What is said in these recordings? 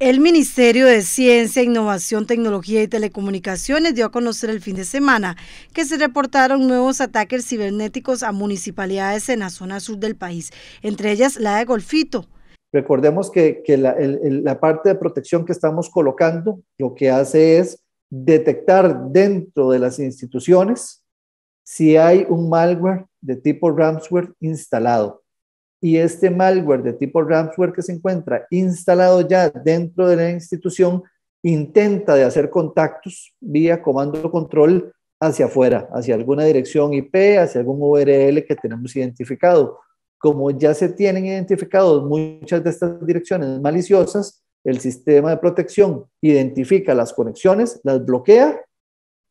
El Ministerio de Ciencia, Innovación, Tecnología y Telecomunicaciones dio a conocer el fin de semana que se reportaron nuevos ataques cibernéticos a municipalidades en la zona sur del país, entre ellas la de Golfito. Recordemos que, la, la parte de protección que estamos colocando lo que hace es detectar dentro de las instituciones si hay un malware de tipo ransomware instalado y este malware de tipo ransomware que se encuentra instalado ya dentro de la institución intenta de hacer contactos vía comando control hacia afuera, hacia alguna dirección IP, hacia algún URL que tenemos identificado. Como ya se tienen identificados muchas de estas direcciones maliciosas, el sistema de protección identifica las conexiones, las bloquea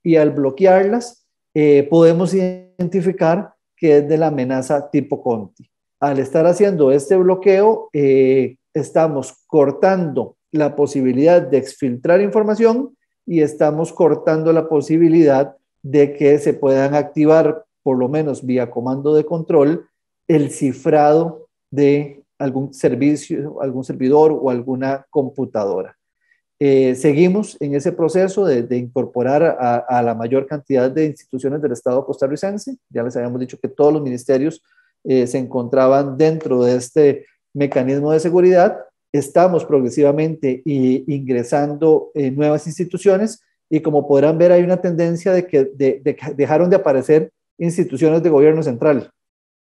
y al bloquearlas eh, podemos identificar que es de la amenaza tipo Conti al estar haciendo este bloqueo, eh, estamos cortando la posibilidad de exfiltrar información y estamos cortando la posibilidad de que se puedan activar, por lo menos vía comando de control, el cifrado de algún servicio, algún servidor o alguna computadora. Eh, seguimos en ese proceso de, incorporar a, a, la mayor cantidad de instituciones del Estado costarricense. Ya les habíamos dicho que todos los ministerios eh, se encontraban dentro de este mecanismo de seguridad. Estamos progresivamente eh, ingresando eh, nuevas instituciones y como podrán ver hay una tendencia de que dejaron de aparecer instituciones de gobierno central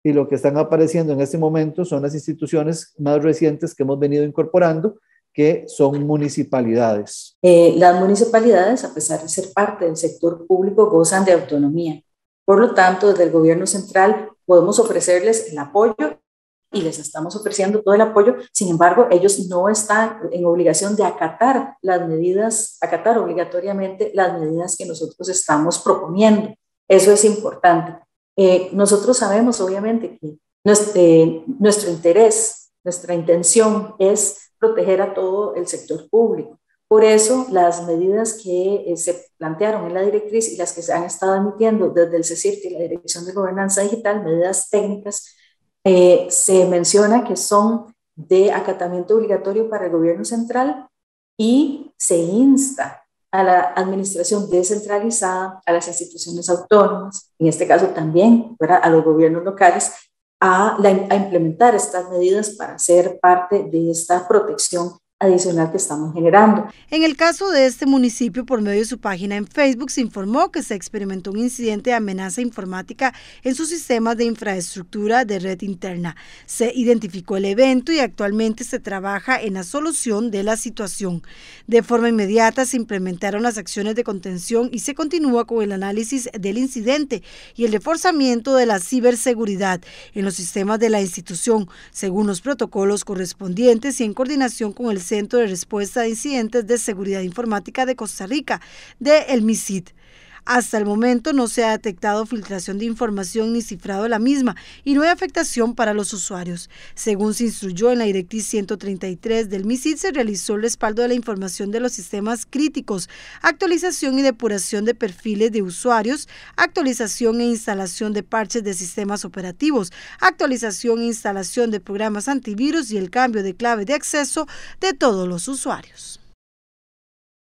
y lo que están apareciendo en este momento son las instituciones más recientes que hemos venido incorporando que son municipalidades. Eh, las municipalidades, a pesar de ser parte del sector público, gozan de autonomía. Por lo tanto, desde el gobierno central podemos ofrecerles el apoyo y les estamos ofreciendo todo el apoyo. Sin embargo, ellos no están en obligación de acatar las medidas, acatar obligatoriamente las medidas que nosotros estamos proponiendo. Eso es importante. Eh, nosotros sabemos, obviamente, que eh, nuestro interés, nuestra intención es proteger a todo el sector público. Por eso, las medidas que eh, se plantearon en la directriz y las que se han estado emitiendo desde el CECIRT y la Dirección de Gobernanza Digital, medidas técnicas, eh, se menciona que son de acatamiento obligatorio para el gobierno central y se insta a la administración descentralizada, a las instituciones autónomas, en este caso también a los gobiernos locales, a, a implementar estas medidas para ser parte de esta protección adicional que estamos generando. En el caso de este municipio, por medio de su página en Facebook, se informó que se experimentó un incidente de amenaza informática en su sistema de infraestructura de red interna. Se identificó el evento y actualmente se trabaja en la solución de la situación. De forma inmediata se implementaron las acciones de contención y se continúa con el análisis del incidente y el reforzamiento de la ciberseguridad en los sistemas de la institución, según los protocolos correspondientes y en coordinación con el Centro de Respuesta a Incidentes de Seguridad Informática de Costa Rica, de el MISID. Hasta el momento no se ha detectado filtración de información ni cifrado de la misma y no hay afectación para los usuarios. Según se instruyó en la Directriz 133 del MISID, se realizó el respaldo de la información de los sistemas críticos, actualización y depuración de perfiles de usuarios, actualización e instalación de parches de sistemas operativos, actualización e instalación de programas antivirus y el cambio de clave de acceso de todos los usuarios.